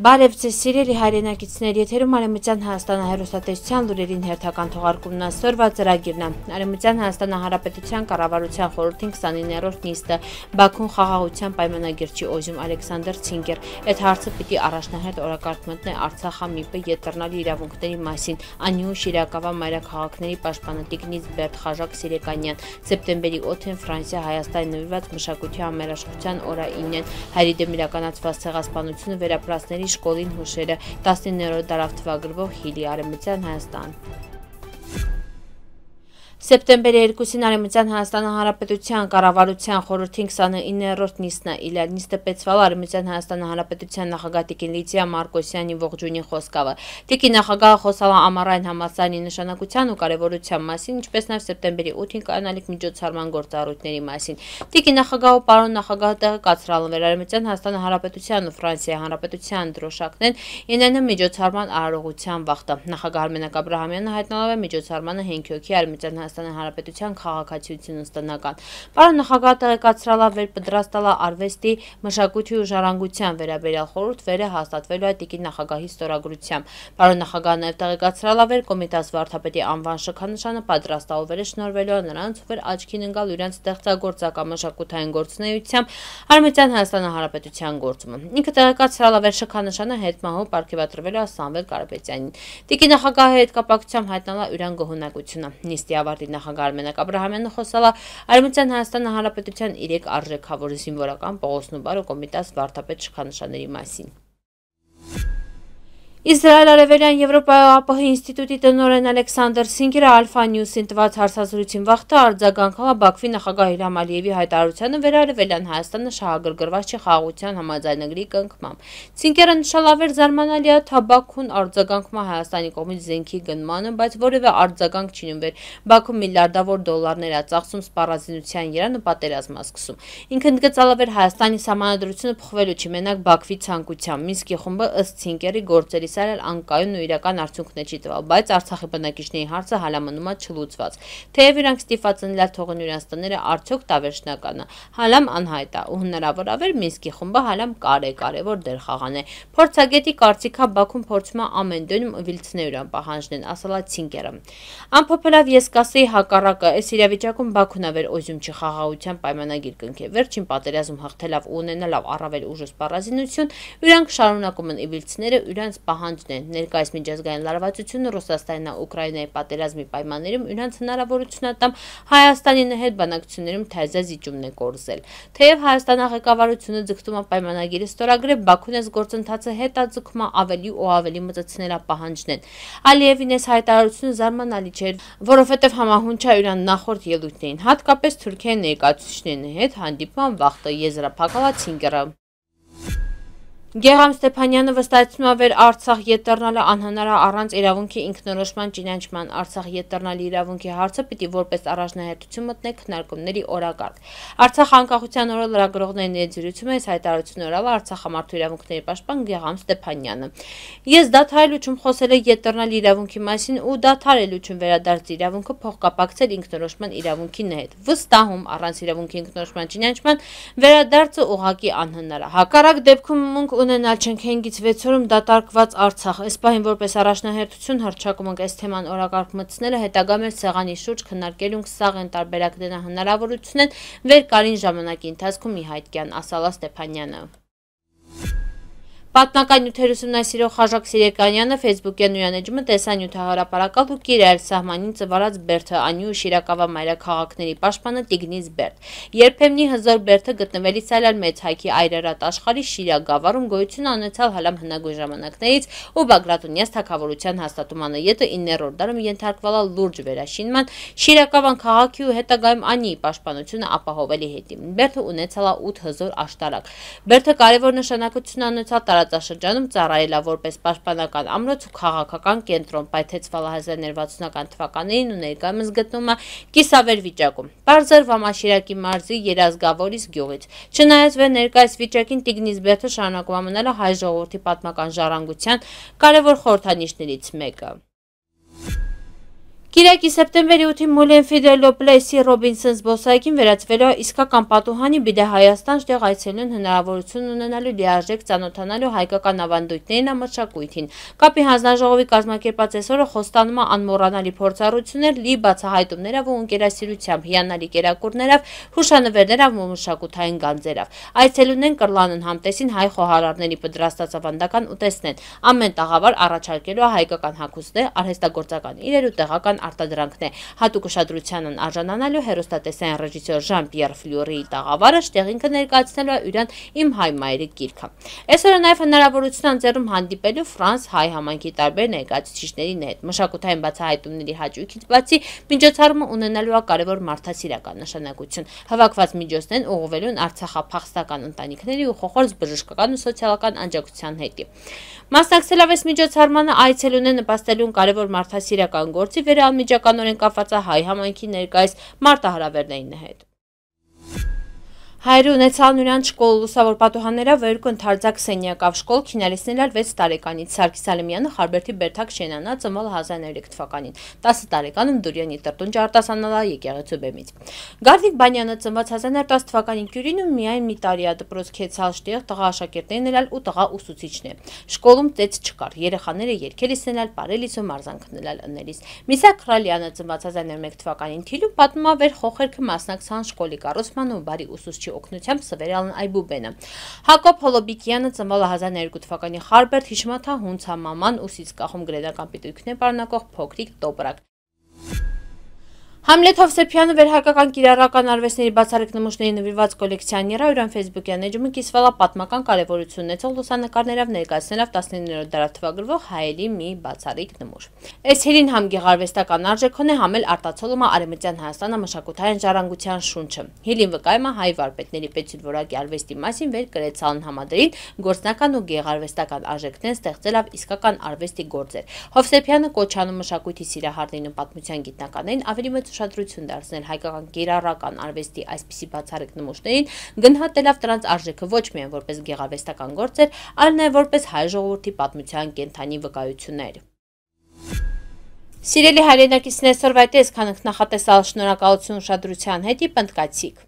Բարև ձեզ սիրելի հայրենակիցներ, եթերում Արեմության Հայաստանը հերոստատեսության լուրերին հերթական թողարկումն ասորվա ծրագիրն է։ Արեմության Հայաստանը Հանրապետության կառավարության խորհրդին 29-րդ նիստը Բաքուն խաղաղության պայմանագիրչի օժում Ալեքսանդր Ցինգեր։ Այդ հարցը պիտի առաջնահերթ օրակարգ մտնե Արցախա ՄԻՊ-ի ետրնալի իրավունքների մասին։ Անյուշ Շիրակավա մայրաքաղաքների պաշտպանատիկ նիստը Բերտ Խաժակ Սիրեկանյան սեպտեմբերի 8-ին Ֆրանսիա Հայաստանի նվիրված մշակույթի համերաշխության օրը 9-ին հայրի դեմ իրականացված ցեղասպանությունը վերապրածների շկոլին հուշերը 19-րդ դարավ թվագրվող հիլի արևմտյան Հայաստան։ Սեպտեմբերի 2-ին Արևմտյան Հայաստանի Հանրապետության կառավարության խորհրդին 29-րդ նիստն է իլեր նիստը պետցվալ Արևմտյան Հայաստանի Հանրապետության նախագահ Տիկին Լիդիա Մարկոսյանի ողջունի խոսքավը։ Տիկին նախագահը խոսալ ամառային համալսարանի նշանակության ու կարևորության մասին, ինչպես նաև սեպտեմբերի 8-ին կանալիք միջոցառման գործառույթների մասին։ Տիկին նախագահը պարոն նախագահը տեղը կացրալնվել Արևմտյան Հայաստանի Հանրապետության ու Ֆրանսիայի Հանրապետության դրոշակներն ինենը միջոցառման արարողության վաղտը։ Նախագահ Արմեն Աբրահամյանը հայտնալավ է միջոցառմանը 5 հոգի Արևմտյան Հայաստանի Հանրապետության քաղաքացիությունը ստնական։ Պարոն նախագահ տեղեկացրալա վերպդրաստալա արվեստի մշակույթի ու ժառանգության վերաբերյալ խորհուրդ վերը հաստատվելու է տիկին նախագահի ստորագրությամբ։ Պարոն նախագահն նաև տեղեկացրալա վեր կոմիտաս վարչապետի անվան շքանշանը պատրաստալու վերը շնորհվելու է նրանց ու վեր աչքին ընկալ իրենց ստեղծագործական մշակութային գործունեությամբ Արմենիան Հայաստանի Հանրապետության գործումը։ Ինքը տեղեկացրալա վեր շքանշանը հետ մահու ապարգևատրվելու է Սամվել Կարապետյանին։ Տիկին նախագահի հետ կապակցությամբ հայտնալա յուրան գոհունակությունը։ Նիստի ավարտ Սեփականատի նախագահ Արմենակ Աբրահամյանը խոսալա Արևմտյան Հայաստան Հանրապետության 3 արժեքավոր զինվորական Պողոսն ու Բարո կոմիտաս վարդապետ շքանշանների մասին։ Իսրայել Արևելյան Եվրոպայի ԱՊՀ ինստիտուտի տնօրեն Ալեքսանդր Սինգերը Alpha News-ին տված հարցազրույցին վաղտը արձագանքավ Բաքվի նախագահ Իլհամ Ալիևի հայտարարությանը վերարևելյան Հայաստանը շահագրգռված չի խաղաղության համաձայնագրի կնքմամբ։ Սինգերը նշալավեր զարմանալիա Թաբաքուն արձագանքმა Հայաստանի կողմից զենքի գնմանը, բայց որևէ արձագանք չի նմվել։ Բաքու միլիարդավոր դոլարներ է ծախսում սպառազինության երանը պատերազմա սկսում։ Ինքն գծալավեր Հայաստանի համանդրությունը փոխվելու չի մենակ Բաքվի ցանկությամբ։ Մինսկի խումբը ըստ Սինգերի գործերի Կայսարը անկայուն ու իրական արդյունքն է չի տվել, բայց Արցախի բնակիչների հարցը հալամնում է չլուծված։ Թեև իրանք ստիփած ընդլալ թողեն իրենց տները արդյոք տավերշնականը։ Հալամ անհայտ է ու հնարավորաբար Մինսկի խումբը հալամ կարե կարևոր դեր խաղանե։ Փորձագետի կարծիքա Բաքուն փորձում է ամեն դնում վիլցներ իրան պահանջեն, ասալա ցինկերը։ Անփոփելով ես կասեի հակառակը, այս իրավիճակում Բաքուն ավեր օզյում չի խաղաղության պայմանագիր կնքի։ Վերջին պատերազմ հաղթելով ու ունենալով առավել ուժ ու սպառազինություն, իրանք շարունակում են իվիլցները իրանց պահանջ պահանջն է։ Ներկայիս միջազգային լարվածությունը Ռուսաստաննա-Ուկրաինայի պատերազմի պայմաններում իրանց հնարավորությունն է տամ Հայաստանին հետ բանակցություններում թեզա զիջումն է կորզել։ Թեև Հայաստանի ղեկավարությունը ձգտում է պայմանագիրը ստորագրել, Բաքուն այս գործընթացը հետաձգում է ավելի ու ավելի մտցնելապահանջն են։ Ալիևին այս հայտարարությունը զարմանալի չէր, որովհետև համահունչա իրան նախորդ ելույթներին, հատկապես Թուրքիայի ներկայացուցիչների հետ հանդիպման վաղտը եզրափակալացին գերը։ Գեղամ Ստեփանյանը վստահեցնում է վեր Արցախ ետնալը անհնար է առանց իրավունքի ինքնորոշման ճանաչման Արցախ ետնալի իրավունքի հարցը պիտի որպես առաջնահերթություն մտնեք քննարկումների օրակարգ։ Արցախ անկախության օրը լրագրողների ներդրությունը այս հայտարարությունը օրալ Արցախ համարտու իրավունքների պաշտպան Գեղամ Ստեփանյանը։ Ես դաթարելուչում խոսել եմ ետնալի իրավունքի մասին ու դաթարելուչում վերադարձ իրավունքը փոխկապակցել ինքնորոշման իրավունքին հետ։ Վստահում առանց իրավունքի ինքնորոշման ճանաչման վերադարձը ուղղակի անհնար է։ Հակառակ դեպքում մենք ունենալ չենք 5-ից 6 օրում դատարկված Արցախ։ Այս պահին որպես առաջնահերթություն հրճակում ենք այս թեման օրակարգ մտցնելը, հետագա մեր սեղանի շուրջ քննարկելուն սաղ են տարբերակ դնա հնարավորությունն վեր կարին ժամանակի ընթացքում Միհայտկյան, Ասալա Ստեփանյանը։ Պատմական նյութեր ուսումնասիրող Խաժակ Սիրեկանյանը Facebook-յան նույնանեջումը տեսան նյութահարապարակալ ու կիրել սահմանին ծվարած Բերթը Անի ու Շիրակավա մայրաքաղաքների պաշտպանը Տիգնից Բերթ։ Երբեմնի հզոր Բերթը գտնվելից այլ մեծ հայքի այրերատ աշխարհի Շիրա գավառում գոյություն ունեցավ հալամ հնագույն ժամանակներից ու Բագրատունյաց թակավորության հաստատումանը յետը 9-րդ դարում ենթարկվալա լուրջ վերաշինման Շիրակավան քաղաքի ու հետագայում Անի պաշտպանությունը ապահովելի հետին։ Բերթը ունեցալա 8000 աշտարակ։ Բերթը կարևոր նշանակություն ունեցավ տարածաշրջանում ծառայել է որպես պաշտպանական ամրոց ու քաղաքական կենտրոն, պայթեցվալը 1960-ական թվականներին ու ներկայումս գտնվում է կիսավեր վիճակում։ Բարձր Վամաշիրակի մարզի Երազգավորից գյուղից։ Չնայած վեր ներկայիս վիճակին Տիգնիզբերթը շարունակում է մնալը հայ ժողովրդի պատմական ժառանգության կարևոր խորհրդանիշներից մեկը։ Կիրակի սեպտեմբերի 8-ին Մուլեն Ֆիդելո Պլեսի Ռոբինսոնս զբոսայգին վերածվել է իսկական պատուհանի՝ բիդե Հայաստան շտեղ այցելուն հնարավորություն ունենալու լիարժեք ծանոթանալու հայկական ավանդույթներին ամրցակույթին։ Կապի հանձնաժողովի կազմակերպած այս օրը խոստանում է անմոռանալի փորձառություններ, լի բացահայտումներով ու ընկերասիրությամբ, հիանալի կերակուրներով, հուշանվերներով ու մշակութային գանձերով։ Այցելունեն կռլանն համտեսին հայ խոհարարների պատրաստած ավանդական ուտեստն են։ Ամեն տաղավար առաջարկելու է հայկական հագուստներ, արհեստագործական իրեր ու տեղական կինոյական արտադրանքն է։ Հատուկ ուշադրությանն արժանանալու հերոստատեսային ռեժիսոր Ժան-Պիեր Ֆլյուրիի տաղավարը շտեղինքը ներկայացնելու է յուրան Իմ հայ մայրի գիրքը։ Այսօր նաև հնարավորություն անձեռում հանդիպելու Ֆրանս հայ համայնքի տարբեր ներկայացուցիչներին հետ։ Մշակութային բացահայտումների հաճույքից բացի միջոցառումը ունենալու է կարևոր մարդասիրական նշանակություն։ Հավաքված միջոցներն ուղղվելուն Արցախափախստական ընտանիքների ու խոխորձ բժշկական ու սոցիալական անջակցության հետի։ Մասնակցելով այս միջոցառմանը այցելուն է նպաստելուն կարևոր մարդասիրական գործի վերա անմիջականորեն կապված է հայ համայնքի ներկայիս մարտահրավերներին հետ։ Հայրը ունեցալ նուրան շկոլ լուսավոր պատուհաներա վերկու ընդարձակ սենյակավ շկոլ քինարիսնել ալ 6 տարեկանից Սարգիս Սալեմյանը Խարբերթի Բերթակ Շենանա ծնվել 1903 թվականին 10 տարեկանում Դուրյանի տրտունջ արտասանալա եկեղեցու բեմից Գարդիկ Բանյանը ծնված 1910 թվականին Գյուրինում միայն մի տարի է դպրոց քեցալ շտեղ տղա աշակերտներն էլ ու տղա ուսուցիչն է շկոլում տեց չկար երեխաները երկելիսն էլ բարելիս ու մարզան քնել ընելիս Միսա Քրալյանը ծնված 1901 թվականին Թիլում պատմավեր խոխերքը մասնակցան շկոլի կառուցման ու բարի ուսուցիչ Ալիևիչի օգնությամբ Սվերալն Այբուբենը։ Հակոբ Հոլոբիկյանը ծնվել է 1002 թվականի Խարբերտ հիշմաթա հունցամաման ուսից կախում գրենական պիտույքն է պարունակող փոքրիկ տոպրակ։ Համլետ Հովսեփյանը վերհայկական կիրառական արվեստների բացառիկ նմուշների նվիրված կոլեկցիան յուրայուրան Facebook-յան էջում կիսվելա պատմական կարևորություն ունեցող լուսանկարներով ներկայացնելով 19-րդ դարավ թվագրվող հայերի մի բացառիկ նմուշ։ Այս հերին համ գեղարվեստական արժեքոն է համել արտացոլումը արևմտյան Հայաստանը մշակութային ժառանգության շունչը։ Հիլին վկայումը հայ վարպետների պետություն որակի արվեստի մասին վեր կրեցան համադրին գործնական ու գեղարվեստական արժեքներն ստեղծելավ իսկական արվեստի գործեր։ Հովսեփյանը կոչանում մշակույթի սիրահարներին ու պատմության գիտնականներին ավելի մեծ ուշադրություն դարձնել հայկական գերառական արվեստի այսպիսի բացառիկ նմուշներին, գնահատելով դրանց արժեքը ոչ միայն որպես գեղարվեստական գործեր, այլ նաև որպես հայ ժողովրդի պատմության կենթանի վկայություններ։ Սիրելի հայրենակիցներ, այսօր վայտես քանք նախատեսալ շնորհակալություն ուշադրության հետ իպնդկացիք։